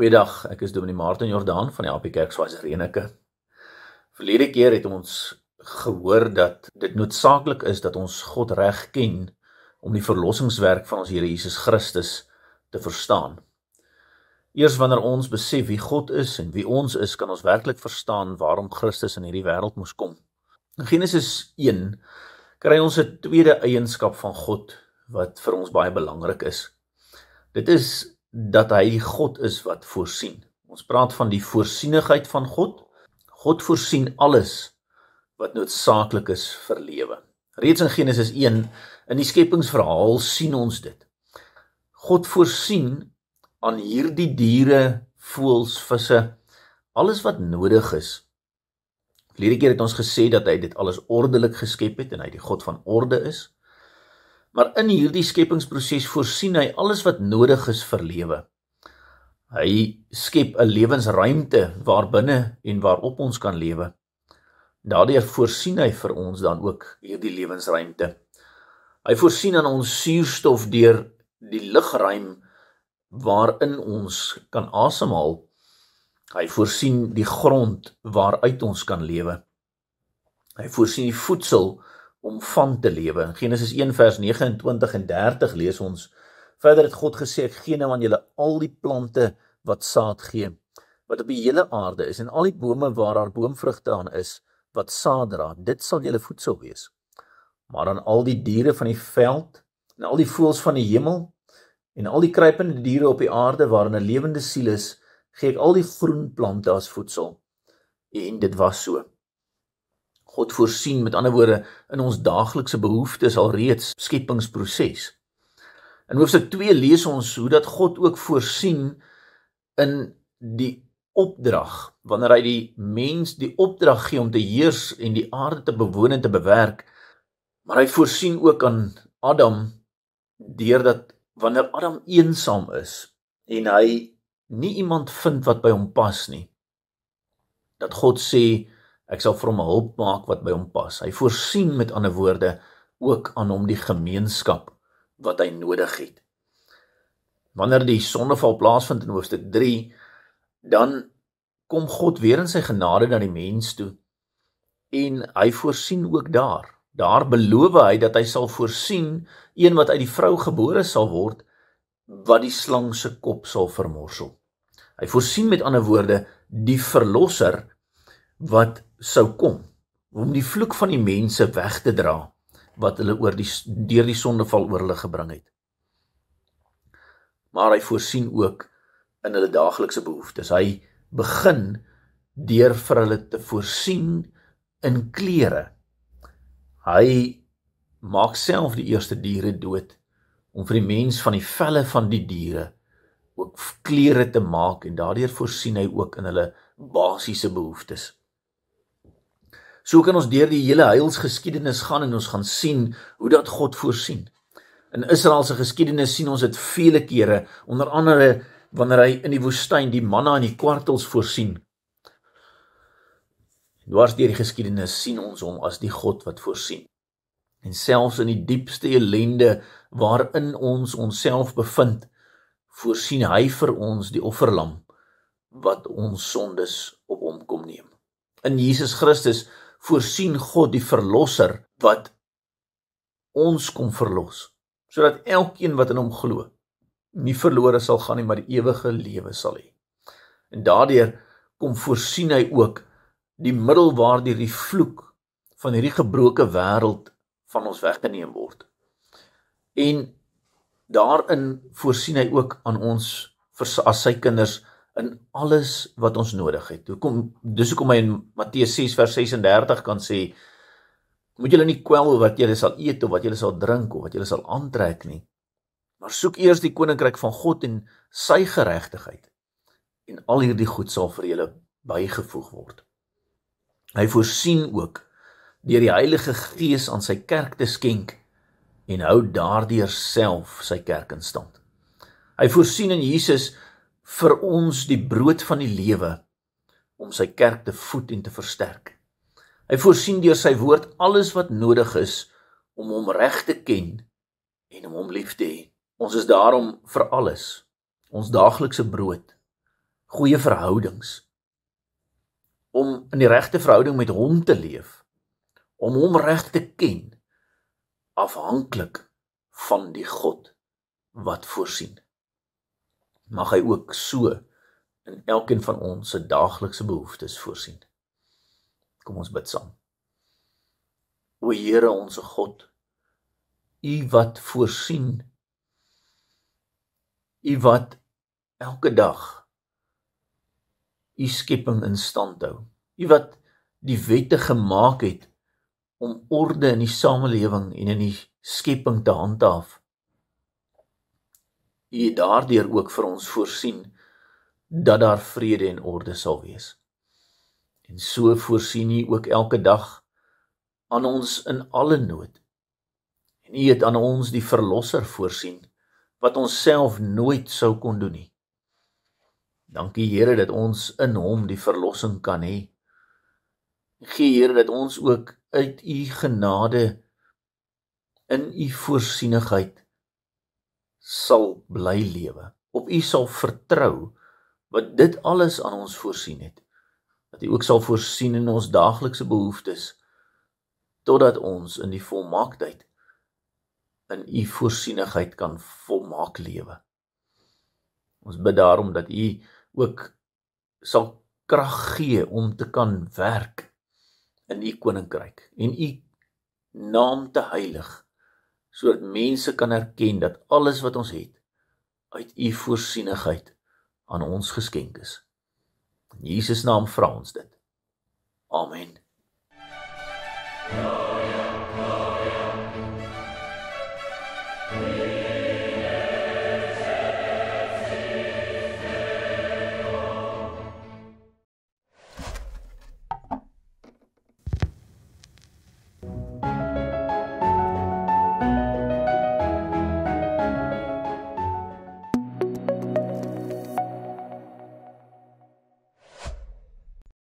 Goeiedag, ek is Dominee Martin Jordaan van die Happy Kerk Swazereneke. Verlede keer het ons gehoor dat dit noodsaaklik is dat ons God reg ken om die verlossingswerk van ons Here Jesus Christus te verstaan. Eers wanneer ons besef wie God is en wie ons is, kan ons werklik verstaan waarom Christus in hierdie wêreld moes kom. In Genesis 1 kry ons 'n tweede eienskap van God wat vir ons baie belangrik is. Dit is dat hy God is wat voorsien. Ons praat van die voorsienigheid van God. God voorsien alles wat noodsaaklik is vir lewe. Reeds in Genesis 1 in die skepingsverhaal sien ons dit. God voorsien aan hierdie diere, voëls, visse, alles wat nodig is. Vorige keer het ons gesê dat hy dit alles ordelik geskep het en hy die God van orde is maar in hierdie skepingsproses voorsien hy alles wat nodig is vir lewe. Hy skep 'n lewensruimte waarbinne en waarop ons kan lewe. Daardeur voorsien hy vir ons dan ook hierdie lewensruimte. Hy voorsien aan ons suurstof deur die lugruim waarin ons kan asemhaal. Hy voorsien die grond waaruit ons kan lewe. Hy voorsien die voedsel om van te lewe. In Genesis 1 vers 29 en 30 lees ons: "Verder het God gesê: Ek gee nou aan julle al die plante wat saad gee, wat op die hele aarde is en al die bome waar daar boomvrugte aan is wat saad dra. Dit sal julle voedsel wees. Maar aan al die diere van die veld en al die voëls van die hemel en al die kruipende diere op die aarde waarin 'n lewende siel is, gee ek al die groen plante as voedsel." En dit was so. God voorsien. Met ander woorde, in ons daaglikse behoeftes alreeds skepingsproses. In hoofstuk 2 lees ons hoe dat God ook voorsien in die opdrag wanneer hy die mens die opdrag gee om te heers en die aarde te bewoon en te bewerk. Maar hy voorsien ook aan Adam deur dat wanneer Adam eensaam is en hy nie iemand vind wat by hom pas nie dat God sê Ek sal vir hom hulp maak wat by hom pas. Hy voorsien met ander woorde ook aan hom die gemeenskap wat hy nodig het. Wanneer die sondeval plaasvind in hoofstuk 3, dan kom God weer in sy genade na die mens toe en hy voorsien ook daar. Daar beloof hy dat hy sal voorsien een wat uit die vrou gebore sal word wat die slang se kop sal vermorsel. Hy voorsien met ander woorde die verlosser wat sou kom om die vloek van die mense weg te dra wat hulle oor die deur die sondeval oor hulle gebring het. Maar hy voorsien ook in hulle daaglikse behoeftes. Hy begin deur vir hulle te voorsien in klere. Hy maak self die eerste diere dood om vir die mens van die velle van die diere ook klere te maak en daardeur voorsien hy ook in hulle basiese behoeftes. So kan ons deur die hele heilsgeskiedenis gaan en ons gaan sien hoe dat God voorsien. In Israel se geskiedenis sien ons dit vele kere, onder andere wanneer hy in die woestyn die manna en die kwartels voorsien. Dwars deur die geskiedenis sien ons hom as die God wat voorsien. En selfs in die diepste ellende waarin ons onsself bevind, voorsien hy vir ons die offerlam wat ons sondes op hom kom neem. In Jesus Christus voorsien God die verlosser wat ons kom verlos sodat elkeen wat in hom glo nie verlore sal gaan nie maar die ewige lewe sal hê. En daardeur kom voorsien hy ook die middel waar deur die vloek van hierdie gebroke wêreld van ons weggeneem word. En daarin voorsien hy ook aan ons as sy kinders in alles wat ons nodig het. Hoekom dis hoekom hy in Matteus 6 vers 36 kan sê moet julle nie kwel wat julle sal eet of wat julle sal drink of wat julle sal aantrek nie. Maar soek eers die koninkryk van God en sy geregtigheid en al hierdie goed sal vir julle bygevoeg word. Hy voorsien ook deur die Heilige Gees aan sy kerk te skenk en hou daardeur self sy kerk in stand. Hy voorsien in Jesus vir ons die brood van die lewe om sy kerk te voed en te versterk. Hy voorsien deur sy woord alles wat nodig is om hom reg te ken en om hom lief te hê. Ons is daarom vir alles, ons daaglikse brood, goeie verhoudings om in die regte verhouding met hom te leef, om hom reg te ken, afhanklik van die God wat voorsien mag hy ook so in elkeen van ons se daaglikse behoeftes voorsien. Kom ons bid saam. O Here onsse God, U wat voorsien. U wat elke dag U skepping in stand hou. U wat die wette gemaak het om orde in die samelewing en in die skepping te handhaaf. U daardeur ook vir ons voorsien dat daar vrede en orde sal wees. En so voorsien U ook elke dag aan ons in alle nood. En U het aan ons die verlosser voorsien wat ons self nooit sou kon doen nie. Dankie Here dat ons in Hom die verlossing kan hê. Gie Here dat ons ook uit U genade in U voorsienigheid sal bly lewe. Op U sal vertrou wat dit alles aan ons voorsien het. Dat U ook sal voorsien in ons daaglikse behoeftes totdat ons in die volmaaktheid in U voorsienigheid kan volmaak lewe. Ons bid daarom dat U ook sal krag gee om te kan werk in U koninkryk en U naam te heilig sodat mense kan erken dat alles wat ons het uit u voorsienigheid aan ons geskenk is. In Jesus naam vra ons dit. Amen.